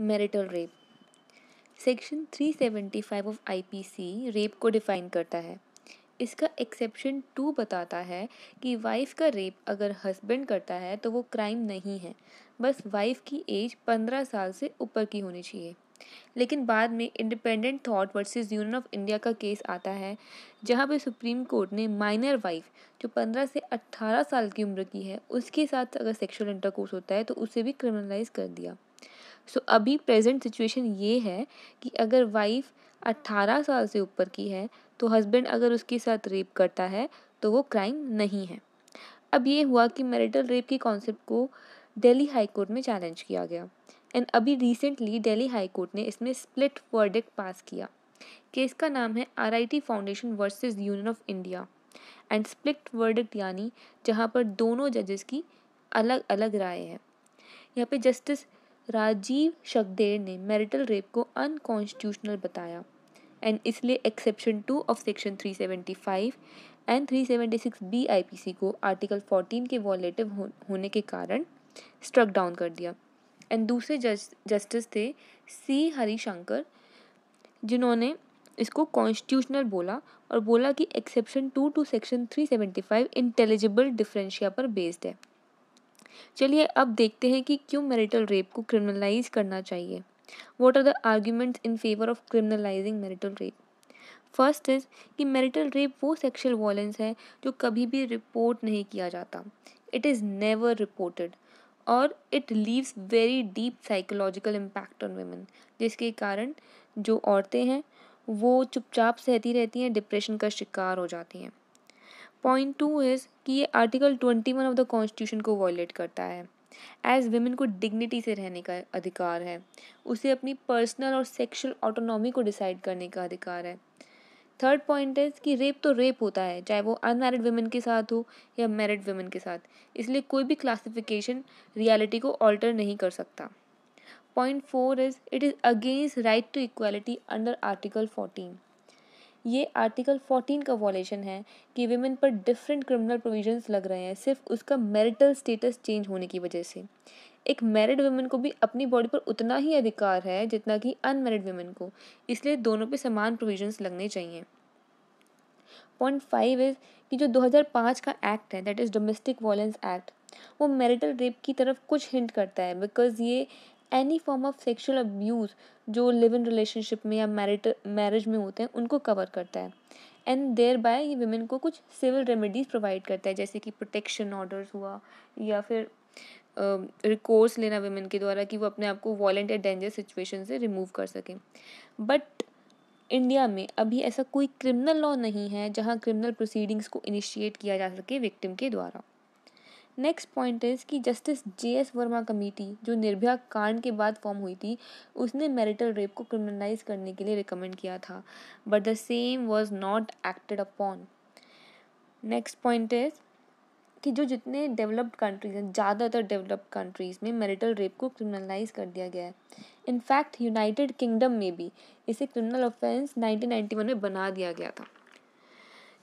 marital rape section 375 of IPC rape को define करता है इसका एक्सेप्शन टू बताता है कि वाइफ का रेप अगर हस्बैंड करता है तो वो क्राइम नहीं है बस वाइफ की एज पंद्रह साल से ऊपर की होनी चाहिए लेकिन बाद में independent thought versus union of India का केस आता है जहां पे सुप्रीम कोर्ट ने माइनर वाइफ जो पंद्रह से अट्ठारह साल की उम्र की है उसके साथ अगर सेक्सुअल इंटरकोर्स होता है तो उसे भी क्रिमिनलाइज कर दिया सो so, अभी प्रेजेंट सिचुएशन ये है कि अगर वाइफ अट्ठारह साल से ऊपर की है तो हस्बैंड अगर उसके साथ रेप करता है तो वो क्राइम नहीं है अब ये हुआ कि मैरिटल रेप के कॉन्सेप्ट को दिल्ली हाई कोर्ट में चैलेंज किया गया एंड अभी रिसेंटली दिल्ली हाई कोर्ट ने इसमें स्प्लिट वर्डिक्ट पास किया केस का नाम है RIT foundation versus union of India and split verdict यानी जहाँ पर दोनों जजेस की अलग अलग राय है यहाँ पे जस्टिस राजीव शकदेर ने मैरिटल रेप को अनकॉन्स्टिट्यूशनल बताया एंड इसलिए exception two of section 375 and 376 B C को आर्टिकल 14 के वॉलेटिव होने के कारण स्ट्रक डाउन कर दिया एंड दूसरे जज जस्टिस थे सी हरिशंकर जिन्होंने इसको कॉन्स्टिट्यूशनल बोला और बोला कि exception two to section 375 intelligible differentia पर बेस्ड है चलिए अब देखते हैं कि क्यों मैरिटल रेप को क्रिमिनलाइज करना चाहिए what are the arguments in favour of criminalising marital rape first is कि मैरिटल रेप वो सेक्शुअल वॉयलेंस है जो कभी भी रिपोर्ट नहीं किया जाता इट इज़ नेवर रिपोर्टेड और it leaves very deep psychological impact on women जिसके कारण जो औरतें हैं वो चुपचाप सहती रहती हैं डिप्रेशन का शिकार हो जाती हैं पॉइंट टू इज़ कि ये article twenty one of the constitution को वॉयलेट करता है एज वेमेन को डिग्निटी से रहने का अधिकार है उसे अपनी पर्सनल और सेक्शुअल ऑटोनॉमी को डिसाइड करने का अधिकार है थर्ड पॉइंट है कि रेप तो रेप होता है चाहे वो अनमेरिड वेमेन के साथ हो या मेरिड वेमेन के साथ इसलिए कोई भी क्लासिफिकेशन रियलिटी को ऑल्टर नहीं कर सकता point four is it is against right to equality under article fourteen ये आर्टिकल फोर्टीन का वॉलेशन है कि वेमेन पर डिफरेंट क्रिमिनल प्रोविजंस लग रहे हैं सिर्फ उसका मैरिटल स्टेटस चेंज होने की वजह से एक मैरिड वुमेन को भी अपनी बॉडी पर उतना ही अधिकार है जितना कि अनमेरिड वुमेन को इसलिए दोनों पे समान प्रोविजंस लगने चाहिए पॉइंट फाइव इज कि जो 2005 का एक्ट है that is domestic violence act वो मैरिटल रेप की तरफ कुछ हिंट करता है बिकॉज ये any form of sexual abuse जो लिव इन रिलेशनशिप में या मैरिट मैरिज में होते हैं उनको कवर करता है एंड देयर बाय ये वेमेन को कुछ सिविल रेमेडीज़ प्रोवाइड करता है जैसे कि प्रोटेक्शन ऑर्डर्स हुआ या फिर रिकोर्स uh, लेना वेमेन के द्वारा कि वो अपने आप को वॉलेंट या डेंजर सिचुएशन से रिमूव कर सकें बट इंडिया में अभी ऐसा कोई क्रिमिनल लॉ नहीं है जहाँ क्रिमिनल प्रोसीडिंग्स को इनिशिएट किया जा सके विक्टिम के द्वारा नेक्स्ट पॉइंट इज़ कि justice J S Verma committee जो निर्भया कांड के बाद फॉर्म हुई थी उसने मैरिटल रेप को क्रिमिनलाइज करने के लिए रिकमेंड किया था but the same was not acted upon next point is कि जो जितने डेवलप्ड कंट्रीज हैं ज़्यादातर डेवलप्ड कंट्रीज़ में मैरिटल रेप को क्रिमिनलाइज कर दिया गया है इनफैक्ट यूनाइटेड किंगडम में भी इसे क्रिमिनल ऑफेंस 1991 में बना दिया गया था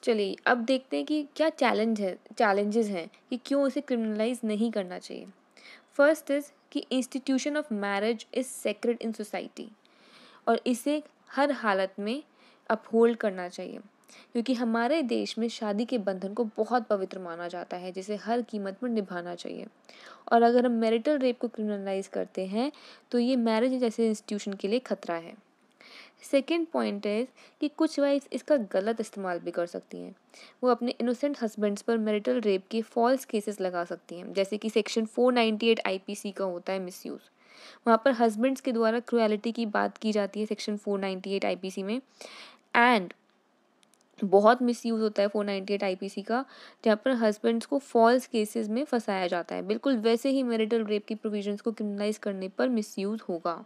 चलिए अब देखते हैं कि क्या चैलेंज है चैलेंजेस हैं कि क्यों इसे क्रिमिनलाइज नहीं करना चाहिए फर्स्ट इज़ कि institution of marriage is sacred in society और इसे हर हालत में अपहोल्ड करना चाहिए क्योंकि हमारे देश में शादी के बंधन को बहुत पवित्र माना जाता है जिसे हर कीमत पर निभाना चाहिए और अगर हम मैरिटल रेप को क्रिमिनलाइज करते हैं तो ये मैरिज जैसे इंस्टीट्यूशन के लिए खतरा है सेकेंड पॉइंट है कि कुछ वाइफ्स इसका गलत इस्तेमाल भी कर सकती हैं वो अपने इनोसेंट हस्बैंड्स पर मैरिटल रेप के फॉल्स केसेस लगा सकती हैं जैसे कि सेक्शन 498 आईपीसी का होता है मिसयूज़ वहाँ पर हस्बैंड्स के द्वारा क्रुएलिटी की बात की जाती है सेक्शन 498 आईपीसी में एंड बहुत मिसयूज़ होता है फोर नाइन्टी एट आईपीसी का जहाँ पर हस्बैंड्स को फॉल्स केसेस में फंसाया जाता है बिल्कुल वैसे ही मैरिटल रेप की प्रोविजंस को क्रिमिनलाइज करने पर मिसयूज़ होगा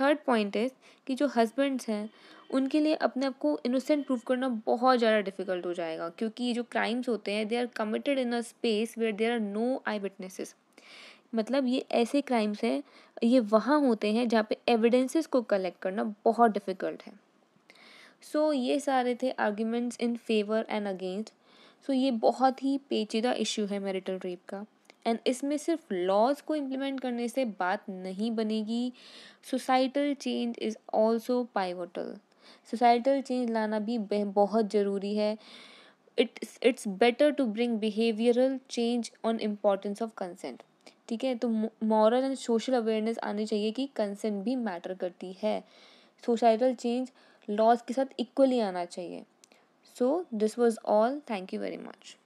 थर्ड पॉइंट इज़ कि जो हस्बैंड्स हैं उनके लिए अपने आप को इनोसेंट प्रूव करना बहुत ज़्यादा डिफिकल्ट हो जाएगा क्योंकि ये जो क्राइम्स होते हैं they are committed in a space where there are no eye witnesses मतलब ये ऐसे क्राइम्स हैं ये वहाँ होते हैं जहाँ पे एविडेंसेस को कलेक्ट करना बहुत डिफ़िकल्ट है सो so, ये सारे थे arguments in favour and against so ये बहुत ही पेचीदा इशू है मेरिटल रेप का एंड इसमें सिर्फ लॉज को इम्प्लीमेंट करने से बात नहीं बनेगी societal change is also pivotal societal change लाना भी बहुत ज़रूरी है it's it's better to bring behavioural change on importance of consent ठीक है तो मॉरल एंड सोशल अवेयरनेस आनी चाहिए कि कंसेंट भी मैटर करती है सोसाइटल चेंज लॉज के साथ इक्वली आना चाहिए so this was all thank you very much